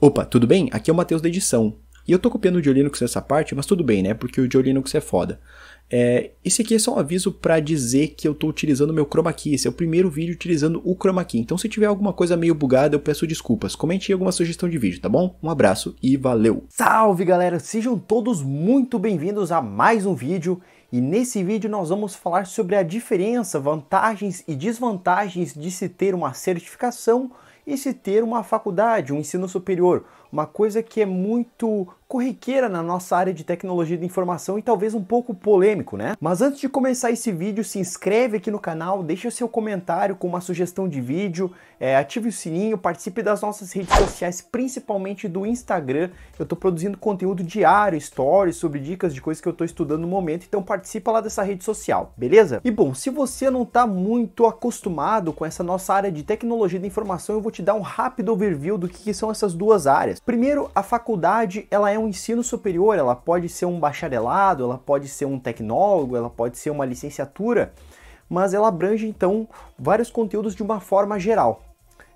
Opa, tudo bem? Aqui é o Matheus da edição. E eu tô copiando o Joe nessa parte, mas tudo bem, né? Porque o Joe é foda. É, esse aqui é só um aviso para dizer que eu tô utilizando meu Chroma Key. Esse é o primeiro vídeo utilizando o Chroma Key. Então se tiver alguma coisa meio bugada, eu peço desculpas. Comente aí alguma sugestão de vídeo, tá bom? Um abraço e valeu! Salve galera! Sejam todos muito bem-vindos a mais um vídeo. E nesse vídeo nós vamos falar sobre a diferença, vantagens e desvantagens de se ter uma certificação e se ter uma faculdade, um ensino superior, uma coisa que é muito corriqueira na nossa área de tecnologia da informação e talvez um pouco polêmico, né? Mas antes de começar esse vídeo, se inscreve aqui no canal, deixa o seu comentário com uma sugestão de vídeo, é, ative o sininho, participe das nossas redes sociais, principalmente do Instagram. Eu estou produzindo conteúdo diário, stories, sobre dicas de coisas que eu estou estudando no momento, então participa lá dessa rede social, beleza? E bom, se você não está muito acostumado com essa nossa área de tecnologia da informação, eu vou te dar um rápido overview do que, que são essas duas áreas. Primeiro, a faculdade, ela é um ensino superior, ela pode ser um bacharelado, ela pode ser um tecnólogo, ela pode ser uma licenciatura, mas ela abrange então vários conteúdos de uma forma geral.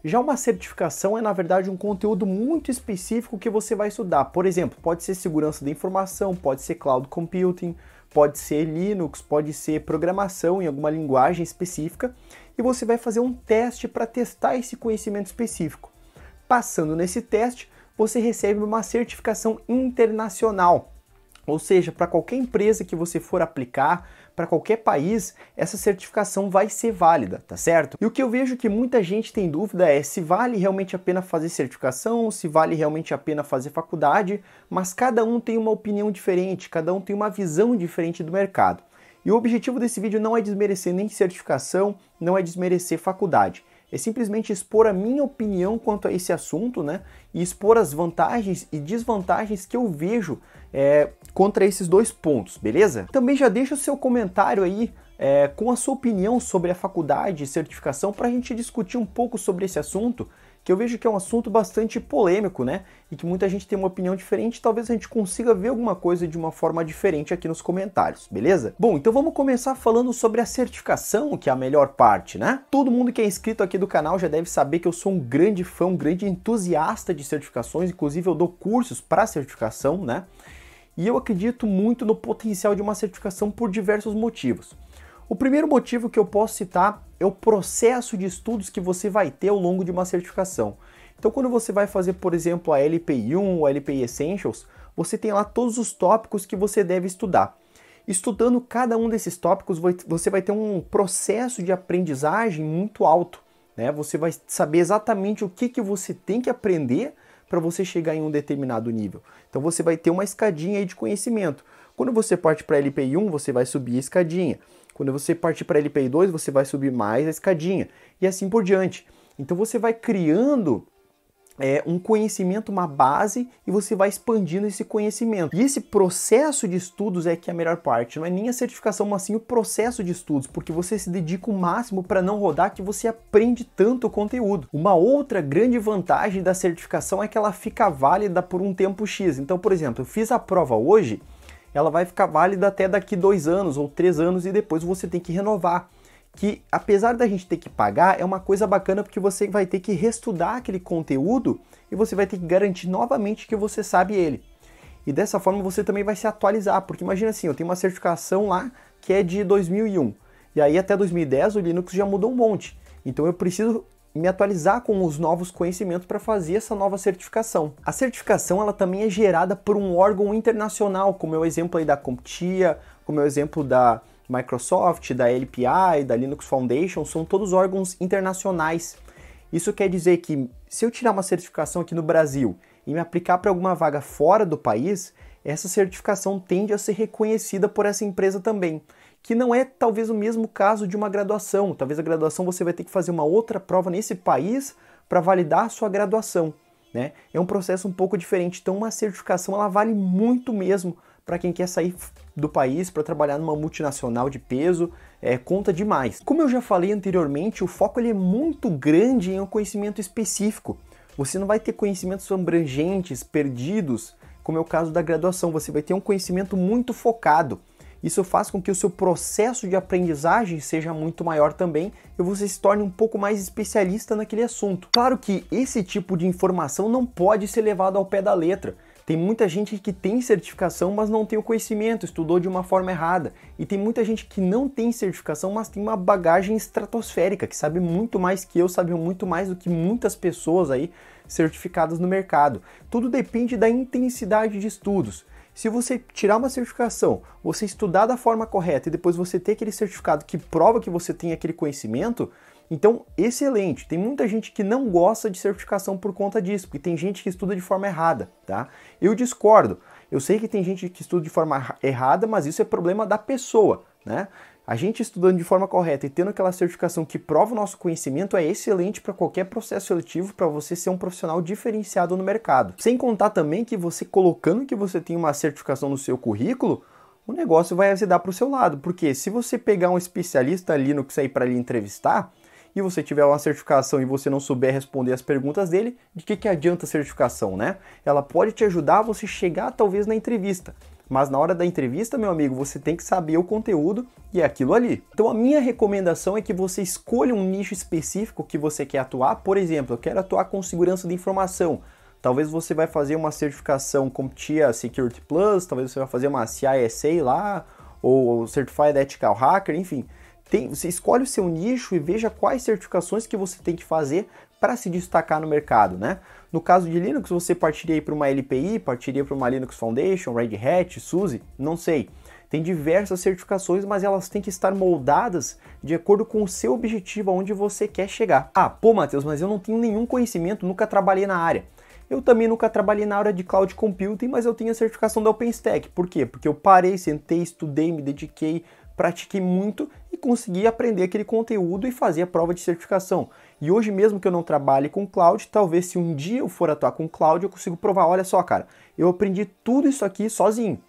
Já uma certificação é, na verdade, um conteúdo muito específico que você vai estudar. Por exemplo, pode ser segurança da informação, pode ser cloud computing, pode ser Linux, pode ser programação em alguma linguagem específica, e você vai fazer um teste para testar esse conhecimento específico. Passando nesse teste, você recebe uma certificação internacional. Ou seja, para qualquer empresa que você for aplicar, para qualquer país, essa certificação vai ser válida, tá certo? E o que eu vejo que muita gente tem dúvida é se vale realmente a pena fazer certificação, se vale realmente a pena fazer faculdade, mas cada um tem uma opinião diferente, cada um tem uma visão diferente do mercado. E o objetivo desse vídeo não é desmerecer nem certificação, não é desmerecer faculdade é simplesmente expor a minha opinião quanto a esse assunto, né? E expor as vantagens e desvantagens que eu vejo é, contra esses dois pontos, beleza? Também já deixa o seu comentário aí é, com a sua opinião sobre a faculdade e certificação para a gente discutir um pouco sobre esse assunto que eu vejo que é um assunto bastante polêmico, né? E que muita gente tem uma opinião diferente, talvez a gente consiga ver alguma coisa de uma forma diferente aqui nos comentários, beleza? Bom, então vamos começar falando sobre a certificação, que é a melhor parte, né? Todo mundo que é inscrito aqui do canal já deve saber que eu sou um grande fã, um grande entusiasta de certificações, inclusive eu dou cursos para certificação, né? E eu acredito muito no potencial de uma certificação por diversos motivos. O primeiro motivo que eu posso citar é o processo de estudos que você vai ter ao longo de uma certificação. Então, quando você vai fazer, por exemplo, a LPI1 ou a LPI Essentials, você tem lá todos os tópicos que você deve estudar. Estudando cada um desses tópicos, você vai ter um processo de aprendizagem muito alto. Né? Você vai saber exatamente o que, que você tem que aprender para você chegar em um determinado nível. Então você vai ter uma escadinha de conhecimento. Quando você parte para a LPI1, você vai subir a escadinha. Quando você partir para LPI2, você vai subir mais a escadinha e assim por diante. Então você vai criando é, um conhecimento, uma base e você vai expandindo esse conhecimento. E esse processo de estudos é que é a melhor parte, não é nem a certificação, mas sim o processo de estudos, porque você se dedica o máximo para não rodar que você aprende tanto conteúdo. Uma outra grande vantagem da certificação é que ela fica válida por um tempo X. Então, por exemplo, eu fiz a prova hoje ela vai ficar válida até daqui dois anos ou três anos e depois você tem que renovar. Que apesar da gente ter que pagar, é uma coisa bacana porque você vai ter que reestudar aquele conteúdo e você vai ter que garantir novamente que você sabe ele. E dessa forma você também vai se atualizar, porque imagina assim, eu tenho uma certificação lá que é de 2001, e aí até 2010 o Linux já mudou um monte. Então eu preciso me atualizar com os novos conhecimentos para fazer essa nova certificação. A certificação ela também é gerada por um órgão internacional, como é o exemplo aí da CompTIA, como é o exemplo da Microsoft, da LPI, da Linux Foundation, são todos órgãos internacionais. Isso quer dizer que se eu tirar uma certificação aqui no Brasil e me aplicar para alguma vaga fora do país, essa certificação tende a ser reconhecida por essa empresa também que não é talvez o mesmo caso de uma graduação. Talvez a graduação você vai ter que fazer uma outra prova nesse país para validar a sua graduação. Né? É um processo um pouco diferente. Então, uma certificação ela vale muito mesmo para quem quer sair do país para trabalhar numa multinacional de peso, é, conta demais. Como eu já falei anteriormente, o foco ele é muito grande em um conhecimento específico. Você não vai ter conhecimentos abrangentes, perdidos, como é o caso da graduação. Você vai ter um conhecimento muito focado. Isso faz com que o seu processo de aprendizagem seja muito maior também e você se torne um pouco mais especialista naquele assunto. Claro que esse tipo de informação não pode ser levado ao pé da letra. Tem muita gente que tem certificação, mas não tem o conhecimento, estudou de uma forma errada. E tem muita gente que não tem certificação, mas tem uma bagagem estratosférica, que sabe muito mais que eu, sabe muito mais do que muitas pessoas aí certificadas no mercado. Tudo depende da intensidade de estudos. Se você tirar uma certificação, você estudar da forma correta e depois você ter aquele certificado que prova que você tem aquele conhecimento, então, excelente. Tem muita gente que não gosta de certificação por conta disso, porque tem gente que estuda de forma errada, tá? Eu discordo. Eu sei que tem gente que estuda de forma errada, mas isso é problema da pessoa, né? A gente estudando de forma correta e tendo aquela certificação que prova o nosso conhecimento é excelente para qualquer processo seletivo para você ser um profissional diferenciado no mercado. Sem contar também que você colocando que você tem uma certificação no seu currículo, o negócio vai azedar para o seu lado, porque se você pegar um especialista ali no que sair para lhe entrevistar e você tiver uma certificação e você não souber responder as perguntas dele, de que, que adianta a certificação, né? Ela pode te ajudar a você chegar talvez na entrevista, mas na hora da entrevista, meu amigo, você tem que saber o conteúdo e é aquilo ali. Então a minha recomendação é que você escolha um nicho específico que você quer atuar. Por exemplo, eu quero atuar com segurança de informação. Talvez você vai fazer uma certificação como TIA Security Plus, talvez você vai fazer uma CISA lá, ou Certified Ethical Hacker, enfim. Tem, você escolhe o seu nicho e veja quais certificações que você tem que fazer para se destacar no mercado, né? No caso de Linux, você partiria para uma LPI, partiria para uma Linux Foundation, Red Hat, SUSE, não sei. Tem diversas certificações, mas elas têm que estar moldadas de acordo com o seu objetivo, aonde você quer chegar. Ah, pô, Matheus, mas eu não tenho nenhum conhecimento, nunca trabalhei na área. Eu também nunca trabalhei na área de cloud computing, mas eu tenho a certificação da OpenStack. Por quê? Porque eu parei, sentei, estudei, me dediquei, pratiquei muito e consegui aprender aquele conteúdo e fazer a prova de certificação. E hoje mesmo que eu não trabalhe com cloud, talvez se um dia eu for atuar com cloud, eu consigo provar, olha só, cara, eu aprendi tudo isso aqui sozinho.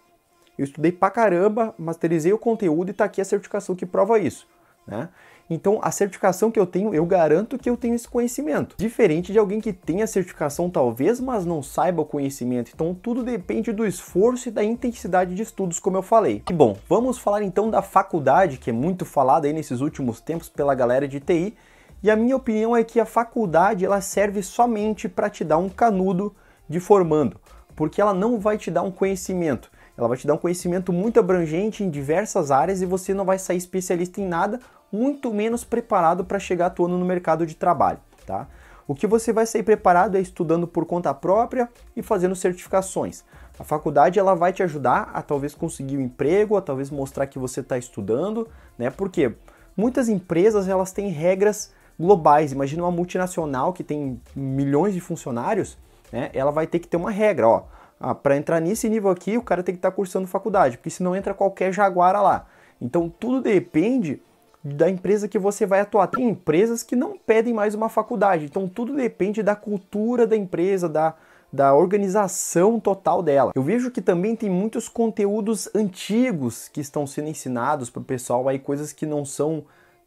Eu estudei pra caramba, masterizei o conteúdo e tá aqui a certificação que prova isso, né? Então, a certificação que eu tenho, eu garanto que eu tenho esse conhecimento. Diferente de alguém que tem a certificação, talvez, mas não saiba o conhecimento. Então, tudo depende do esforço e da intensidade de estudos, como eu falei. E bom, vamos falar então da faculdade, que é muito falada aí nesses últimos tempos pela galera de TI. E a minha opinião é que a faculdade ela serve somente para te dar um canudo de formando, porque ela não vai te dar um conhecimento. Ela vai te dar um conhecimento muito abrangente em diversas áreas e você não vai sair especialista em nada muito menos preparado para chegar atuando no mercado de trabalho, tá? O que você vai sair preparado é estudando por conta própria e fazendo certificações. A faculdade ela vai te ajudar a talvez conseguir um emprego, a talvez mostrar que você está estudando, né? Porque muitas empresas elas têm regras globais. Imagina uma multinacional que tem milhões de funcionários, né? Ela vai ter que ter uma regra, ó. Ah, para entrar nesse nível aqui, o cara tem que estar tá cursando faculdade, porque senão entra qualquer jaguara lá. Então tudo depende da empresa que você vai atuar. Tem empresas que não pedem mais uma faculdade, então tudo depende da cultura da empresa, da, da organização total dela. Eu vejo que também tem muitos conteúdos antigos que estão sendo ensinados para o pessoal aí, coisas que não são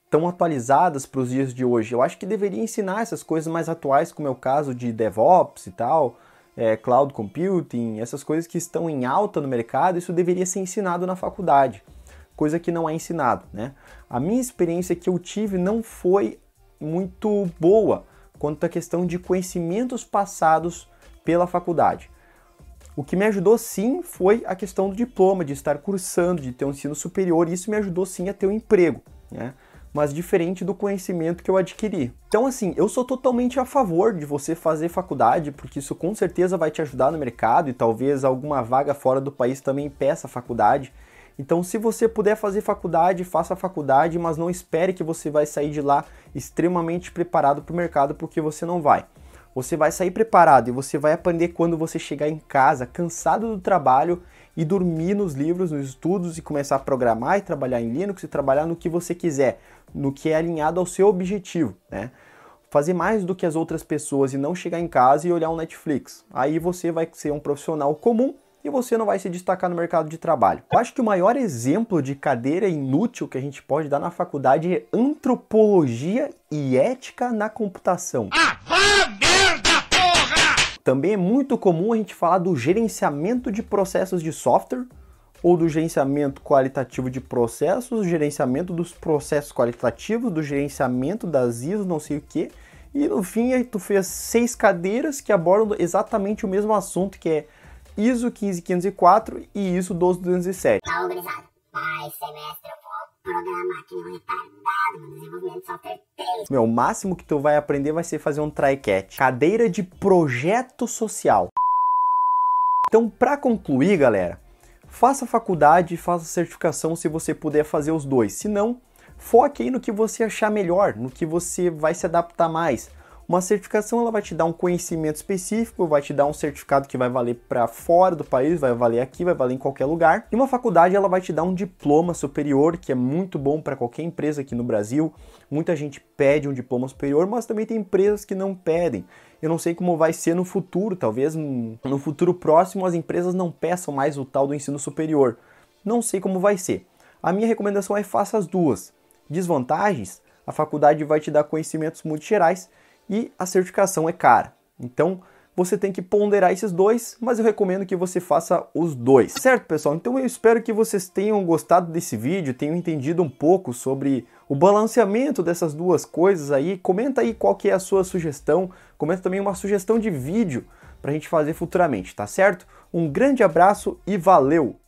tão atualizadas para os dias de hoje. Eu acho que deveria ensinar essas coisas mais atuais, como é o caso de DevOps e tal, é, cloud computing, essas coisas que estão em alta no mercado, isso deveria ser ensinado na faculdade coisa que não é ensinado, né? A minha experiência que eu tive não foi muito boa quanto à questão de conhecimentos passados pela faculdade. O que me ajudou sim foi a questão do diploma, de estar cursando, de ter um ensino superior, e isso me ajudou sim a ter um emprego, né? Mas diferente do conhecimento que eu adquiri. Então, assim, eu sou totalmente a favor de você fazer faculdade, porque isso com certeza vai te ajudar no mercado e talvez alguma vaga fora do país também peça faculdade. Então, se você puder fazer faculdade, faça a faculdade, mas não espere que você vai sair de lá extremamente preparado para o mercado, porque você não vai. Você vai sair preparado e você vai aprender quando você chegar em casa, cansado do trabalho e dormir nos livros, nos estudos e começar a programar e trabalhar em Linux e trabalhar no que você quiser, no que é alinhado ao seu objetivo, né? Fazer mais do que as outras pessoas e não chegar em casa e olhar um Netflix. Aí você vai ser um profissional comum e você não vai se destacar no mercado de trabalho. Eu acho que o maior exemplo de cadeira inútil que a gente pode dar na faculdade é antropologia e ética na computação. Ah, porra! Também é muito comum a gente falar do gerenciamento de processos de software ou do gerenciamento qualitativo de processos, gerenciamento dos processos qualitativos, do gerenciamento das ISO, não sei o que. E no fim, aí tu fez seis cadeiras que abordam exatamente o mesmo assunto, que é ISO 15504 e ISO 12207. Tá, meu, o máximo que tu vai aprender vai ser fazer um try-catch. Cadeira de projeto social. Então, para concluir, galera, faça faculdade e faça certificação se você puder fazer os dois. Se não, foque aí no que você achar melhor, no que você vai se adaptar mais. Uma certificação ela vai te dar um conhecimento específico, vai te dar um certificado que vai valer para fora do país, vai valer aqui, vai valer em qualquer lugar. E uma faculdade ela vai te dar um diploma superior, que é muito bom para qualquer empresa aqui no Brasil. Muita gente pede um diploma superior, mas também tem empresas que não pedem. Eu não sei como vai ser no futuro, talvez no futuro próximo as empresas não peçam mais o tal do ensino superior. Não sei como vai ser. A minha recomendação é faça as duas. Desvantagens: a faculdade vai te dar conhecimentos muito gerais e a certificação é cara. Então, você tem que ponderar esses dois, mas eu recomendo que você faça os dois. Certo, pessoal? Então eu espero que vocês tenham gostado desse vídeo, tenham entendido um pouco sobre o balanceamento dessas duas coisas aí. Comenta aí qual que é a sua sugestão, comenta também uma sugestão de vídeo para a gente fazer futuramente, tá certo? Um grande abraço e valeu!